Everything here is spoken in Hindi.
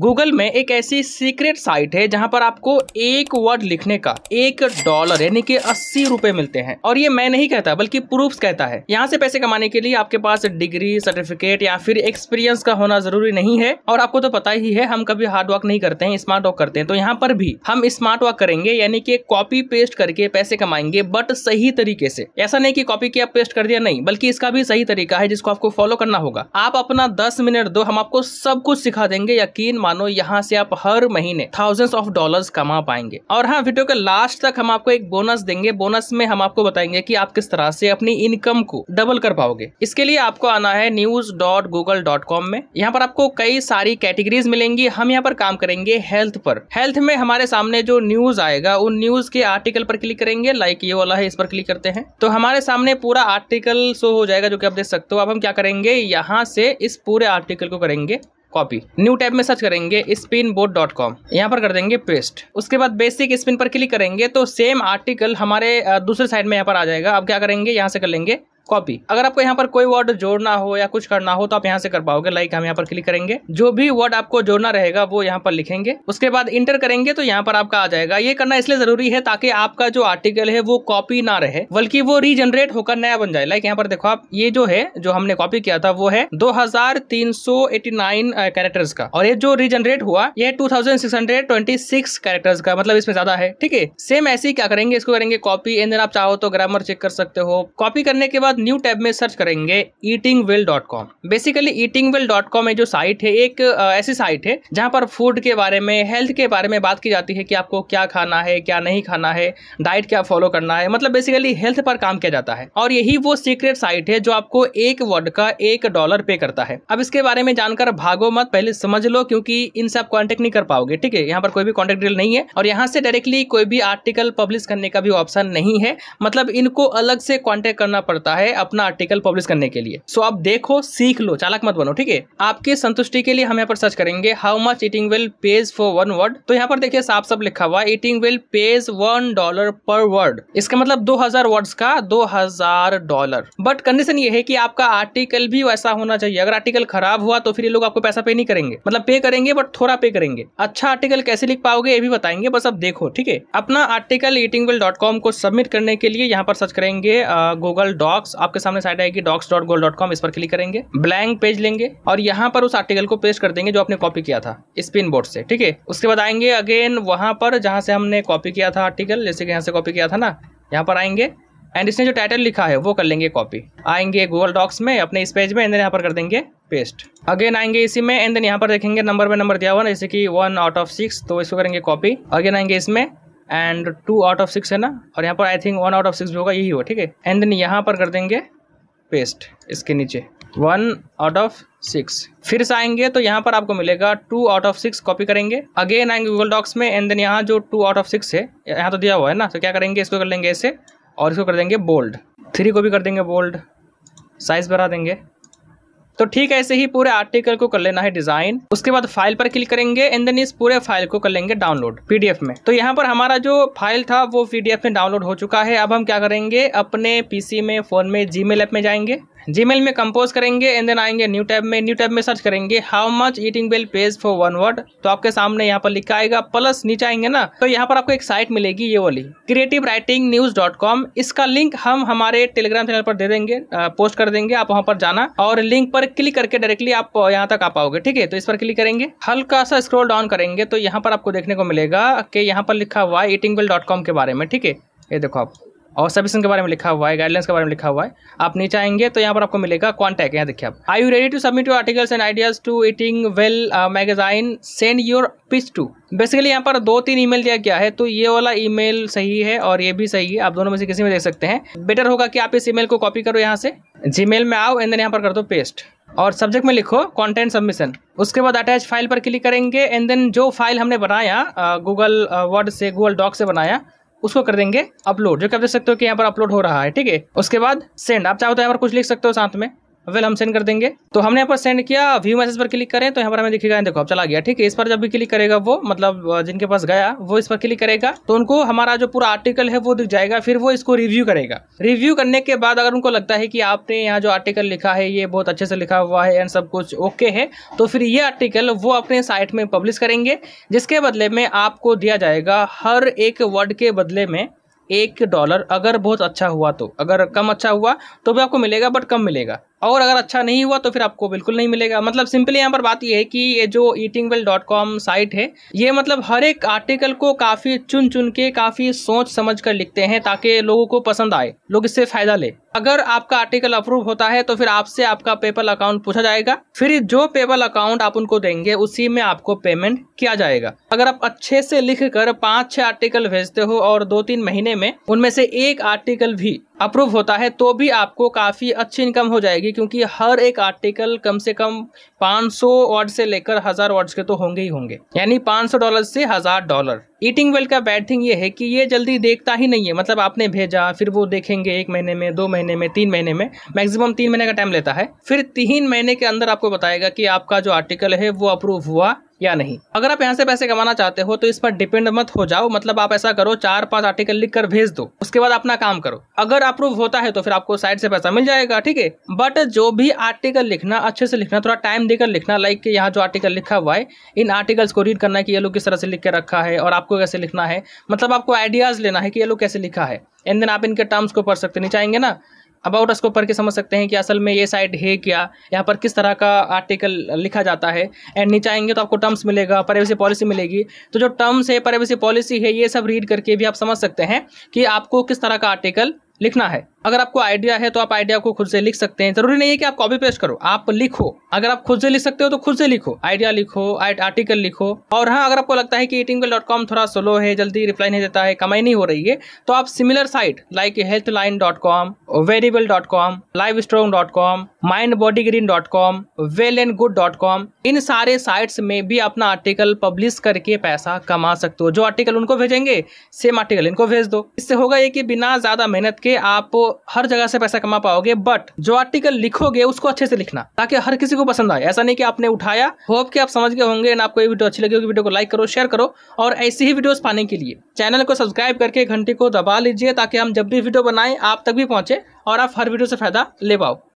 गूगल में एक ऐसी सीक्रेट साइट है जहां पर आपको एक वर्ड लिखने का एक डॉलर यानी कि अस्सी रुपए मिलते हैं और ये मैं नहीं कहता बल्कि प्रूफ कहता है यहाँ से पैसे कमाने के लिए आपके पास डिग्री सर्टिफिकेट या फिर एक्सपीरियंस का होना जरूरी नहीं है और आपको तो पता ही है हम कभी हार्ड वर्क नहीं करते हैं स्मार्ट वर्क करते हैं तो यहाँ पर भी हम स्मार्ट वर्क करेंगे यानी कि कॉपी पेस्ट करके पैसे कमाएंगे बट सही तरीके से ऐसा नहीं की कॉपी किया पेस्ट कर दिया नहीं बल्कि इसका भी सही तरीका है जिसको आपको फॉलो करना होगा आप अपना दस मिनट दो हम आपको सब कुछ सिखा देंगे यकीन मानो यहाँ से आप हर महीने थाउजेंड ऑफ डॉलर कमा पाएंगे और हाँ वीडियो के लास्ट तक हम आपको एक बोनस देंगे बोनस में हम आपको बताएंगे की आप किस तरह से अपनी इनकम को डबल कर पाओगे इसके लिए आपको आना है news dot Google dot com में यहाँ पर आपको कई सारी कैटेगरीज मिलेंगी हम यहाँ पर काम करेंगे हेल्थ पर हेल्थ में हमारे सामने जो न्यूज आएगा उन न्यूज के आर्टिकल पर क्लिक करेंगे लाइक ये वाला है इस पर क्लिक करते हैं तो हमारे सामने पूरा आर्टिकल शो हो जाएगा जो कि आप देख सकते हो अब हम क्या करेंगे यहाँ से इस पूरे आर्टिकल को करेंगे कॉपी न्यू टैब में सर्च करेंगे स्पिन बोर्ड डॉट कॉम यहाँ पर कर देंगे पेस्ट उसके बाद बेसिक स्पिन पर क्लिक करेंगे तो सेम आर्टिकल हमारे दूसरे साइड में यहाँ पर आ जाएगा अब क्या करेंगे यहाँ से कर लेंगे कॉपी अगर आपको यहाँ पर कोई वर्ड जोड़ना हो या कुछ करना हो तो आप यहाँ से कर पाओगे लाइक हम यहाँ पर क्लिक करेंगे जो भी वर्ड आपको जोड़ना रहेगा वो यहाँ पर लिखेंगे उसके बाद इंटर करेंगे तो यहाँ पर आपका आ जाएगा ये करना इसलिए जरूरी है ताकि आपका जो आर्टिकल है वो कॉपी ना रहे बल्कि वो रीजनरेट होकर नया बन जाए लाइक यहाँ पर देखो आप ये जो है जो हमने कॉपी किया था वो है दो कैरेक्टर्स का और ये जो रीजनरेट हुआ ये टू कैरेक्टर्स का मतलब इसमें ज्यादा है ठीक है सेम ऐसे ही क्या करेंगे इसको करेंगे कॉपी एंड आप चाहो तो ग्रामर चेक कर सकते हो कॉपी करने के बाद बाद न्यू टैब में सर्च करेंगे eating well dot com basically eating well dot com जो साइट है एक ऐसी साइट है जहां पर फूड के बारे में हेल्थ के बारे में बात की जाती है कि आपको क्या खाना है क्या नहीं खाना है डाइट क्या फॉलो करना है मतलब बेसिकली हेल्थ पर काम किया जाता है और यही वो सीक्रेट साइट है जो आपको एक वर्ड का एक डॉलर पे करता है अब इसके बारे में जानकर भागो मत पहले समझ लो क्योंकि इनसे आप कॉन्टेक्ट नहीं कर पाओगे ठीक है यहाँ पर कोई भी कॉन्टेक्ट डिटेल नहीं है और यहाँ से डायरेक्टली कोई भी आर्टिकल पब्लिश करने का भी ऑप्शन नहीं है मतलब इनको अलग से कॉन्टेक्ट करना पड़ता है है अपना आर्टिकल पब्लिश करने के लिए सो so, आप देखो सीख लो चालक मत बनो ठीक है आपके संतुष्टि के लिए हम यहाँ पर सर्च करेंगे how much eating well pays for one word तो यहाँ पर देखिए साफ साफ लिखा हुआ eating well pays one dollar per word इसका मतलब दो हजार वर्ड का दो हजार डॉलर बट कंडीशन ये है कि आपका आर्टिकल भी वैसा होना चाहिए अगर आर्टिकल खराब हुआ तो फिर ये लोग आपको पैसा पे नहीं करेंगे मतलब पे करेंगे बट थोड़ा पे करेंगे अच्छा आर्टिकल कैसे लिख पाओगे ये भी बताएंगे बस अब देखो ठीक है अपना आर्टिकल ईटिंग को सबमिट करने के लिए यहाँ पर सर्च करेंगे गूगल डॉक्स डॉक्स आपके सामने साइड आएगी docs dot goal dot com इस पर क्लिक करेंगे ब्लैंक पेज लेंगे और यहाँ पर उस आर्टिकल को पेस्ट कर देंगे जो आपने कॉपी किया था स्पिन बोर्ड से ठीक है उसके बाद आएंगे अगेन वहां पर जहां से हमने कॉपी किया था आर्टिकल जैसे कि यहाँ से कॉपी किया था ना यहाँ पर आएंगे एंड इसने जो टाइटल लिखा है वो कर लेंगे कॉपी आएंगे गूगल डॉक्स में अपने इस पेज में एंड यहाँ पर कर देंगे पेस्ट अगेन आएंगे इसी में एंड देन यहाँ पर देखेंगे नंबर में नंबर दिया हुआ जैसे कि वन आउट ऑफ सिक्स तो इसको करेंगे कॉपी अगेन आएंगे इसमें and two out of six है ना और यहाँ पर I think one out of six भी होगा यही हो ठीक है एंड देन यहाँ पर कर देंगे पेस्ट इसके नीचे वन आउट ऑफ सिक्स फिर से आएंगे तो यहाँ पर आपको मिलेगा two out of six copy करेंगे अगेन आएंगे गूगल डॉक्स में एंड देन यहाँ जो टू आउट ऑफ सिक्स है यहाँ तो दिया हुआ है ना तो क्या करेंगे इसको कर लेंगे ऐसे और इसको कर देंगे बोल्ड थ्री को भी कर देंगे बोल्ड साइज बढ़ा देंगे तो ठीक है ऐसे ही पूरे आर्टिकल को कर लेना है डिजाइन उसके बाद फाइल पर क्लिक करेंगे एंड देन इस पूरे फाइल को कर लेंगे डाउनलोड पीडीएफ में तो यहाँ पर हमारा जो फाइल था वो पीडीएफ में डाउनलोड हो चुका है अब हम क्या करेंगे अपने पीसी में फोन में जीमेल ऐप में जाएंगे जीमेल में कंपोज करेंगे एंड देन आएंगे न्यू टैब में न्यू टैब में सर्च करेंगे how much eating well pays for one word तो आपके सामने यहाँ पर लिखा आएगा प्लस नीचे आएंगे ना तो यहाँ पर आपको एक साइट मिलेगी ये वाली creative writing news dot com इसका लिंक हम हमारे टेलीग्राम चैनल पर दे देंगे पोस्ट कर देंगे आप वहाँ पर जाना और लिंक पर क्लिक करके डायरेक्टली आप यहाँ तक आ पाओगे ठीक है तो इस पर क्लिक करेंगे हल्का सा स्क्रोल डाउन करेंगे तो यहाँ पर आपको देखने को मिलेगा कि यहाँ पर लिखा हुआ ईटिंग बेल डॉट कॉम के बारे में ठीक है ये देखो आप और सबिशन के बारे में लिखा हुआ है गाइडलाइंस के बारे में लिखा हुआ है आप नीचे आएंगे तो यहाँ पर आपको मिलेगा कॉन्टैक्ट यहाँ देखिए आप I you ready to submit your articles and ideas to eating well magazine send your pitch to basically यहाँ पर दो तीन ईमेल दिया गया है तो ये वाला ईमेल सही है और ये भी सही है आप दोनों में से किसी में देख सकते हैं बेटर होगा कि आप इस ईमेल को कॉपी करो यहाँ से जीमेल में आओ एंड देन यहाँ पर कर दो पेस्ट और सब्जेक्ट में लिखो कंटेंट सबमिशन उसके बाद अटैच फाइल पर क्लिक करेंगे एंड देन जो फाइल हमने बनाया गूगल uh, वर्ड uh, से गूगल डॉक से बनाया उसको कर देंगे अपलोड जो कि आप देख सकते हो कि यहाँ पर अपलोड हो रहा है ठीक है उसके बाद सेंड आप चाहो तो यहाँ पर कुछ लिख सकते हो साथ में वेल हम सेंड कर देंगे तो हमने यहाँ पर सेंड किया व्यू मैसेज पर क्लिक करें तो यहाँ पर हमें दिखेगा देखो अब चला गया ठीक है इस पर जब भी क्लिक करेगा वो मतलब जिनके पास गया वो इस पर क्लिक करेगा तो उनको हमारा जो पूरा आर्टिकल है वो दिख जाएगा फिर वो इसको रिव्यू करेगा रिव्यू करने के बाद अगर उनको लगता है कि आपने यहाँ जो आर्टिकल लिखा है ये बहुत अच्छे से लिखा हुआ है एंड सब कुछ ओके है तो फिर ये आर्टिकल वो अपने साइट में पब्लिश करेंगे जिसके बदले में आपको दिया जाएगा हर एक वर्ड के बदले में एक डॉलर अगर बहुत अच्छा हुआ तो अगर कम अच्छा हुआ तो भी आपको मिलेगा बट कम मिलेगा और अगर अच्छा नहीं हुआ तो फिर आपको बिल्कुल नहीं मिलेगा मतलब सिंपली यहाँ पर बात यह है कि ये जो eating well dot com site है ये मतलब हर एक आर्टिकल को काफ़ी चुन चुन के काफ़ी सोच समझ कर लिखते हैं ताकि लोगों को पसंद आए लोग इससे फ़ायदा ले अगर आपका आर्टिकल अप्रूव होता है तो फिर आपसे आपका पेपल अकाउंट पूछा जाएगा फिर जो पेपल अकाउंट आप उनको देंगे उसी में आपको पेमेंट किया जाएगा अगर आप अच्छे से लिख कर पाँच छह आर्टिकल भेजते हो और दो तीन महीने में उनमें से एक आर्टिकल भी अप्रूव होता है तो भी आपको काफ़ी अच्छी इनकम हो जाएगी क्योंकि हर एक आर्टिकल कम से कम 500 सौ से लेकर हज़ार वर्ड्स के तो होंगे ही होंगे यानी 500 डॉलर से हज़ार डॉलर ईटिंग वेल का बैड थिंग ये है कि ये जल्दी देखता ही नहीं है मतलब आपने भेजा फिर वो देखेंगे एक महीने में दो महीने महीने में तीन महीने में मैक्सिमम तीन महीने का टाइम लेता है फिर तीन महीने के अंदर आपको बताएगा कि आपका जो आर्टिकल है वो अप्रूव हुआ या नहीं अगर आप यहाँ से पैसे कमाना चाहते हो तो इस पर डिपेंड मत हो जाओ मतलब आप ऐसा करो चार पांच आर्टिकल लिख कर भेज दो उसके बाद अपना काम करो अगर अप्रूव होता है तो फिर आपको साइड से पैसा मिल जाएगा ठीक है बट जो भी आर्टिकल लिखना अच्छे से लिखना थोड़ा टाइम देकर लिखना लाइक यहाँ जो आर्टिकल लिखा हुआ है इन आर्टिकल्स को रीड करना है कि ये लोग किस तरह से लिख के रखा है और आपको कैसे लिखना है मतलब आपको आइडियाज लेना है कि ये लोग कैसे लिखा है एंड देन आप इनके टर्म्स को पढ़ सकते नहीं चाहेंगे ना अबाउट अस को पढ़ के समझ सकते हैं कि असल में ये साइट है क्या यहाँ पर किस तरह का आर्टिकल लिखा जाता है एंड नीचे आएंगे तो आपको टर्म्स मिलेगा प्राइवेसी पॉलिसी मिलेगी तो जो टर्म्स है प्राइवेसी पॉलिसी है ये सब रीड करके भी आप समझ सकते हैं कि आपको किस तरह का आर्टिकल लिखना है अगर आपको आइडिया है तो आप आइडिया को खुद से लिख सकते हैं जरूरी नहीं है कि आप कॉपी पेस्ट करो आप लिखो अगर आप खुद से लिख सकते हो तो खुद से लिखो आइडिया लिखो आर्टिकल लिखो और हाँ अगर आपको लगता है कि ईटिंग थोड़ा स्लो है जल्दी रिप्लाई नहीं देता है कमाई नहीं हो रही है तो आप similar site like health line dot com वेरिएबल dot com live strong dot com mind body green dot com well and good dot com इन सारे साइट्स में भी अपना आर्टिकल पब्लिश करके पैसा कमा सकते हो जो आर्टिकल उनको भेजेंगे सेम आर्टिकल इनको भेज दो इससे होगा ये कि बिना ज्यादा मेहनत के आप हर जगह से पैसा कमा पाओगे बट जो आर्टिकल लिखोगे उसको अच्छे से लिखना ताकि हर किसी को पसंद आए ऐसा नहीं कि आपने उठाया होप कि आप समझ गए होंगे आपको ये वीडियो अच्छी लगी होगी वीडियो को लाइक करो शेयर करो और ऐसी ही वीडियोस पाने के लिए चैनल को सब्सक्राइब करके घंटी को दबा लीजिए ताकि हम जब भी वीडियो बनाएं आप तक भी पहुंचे और आप हर वीडियो से फायदा ले पाओ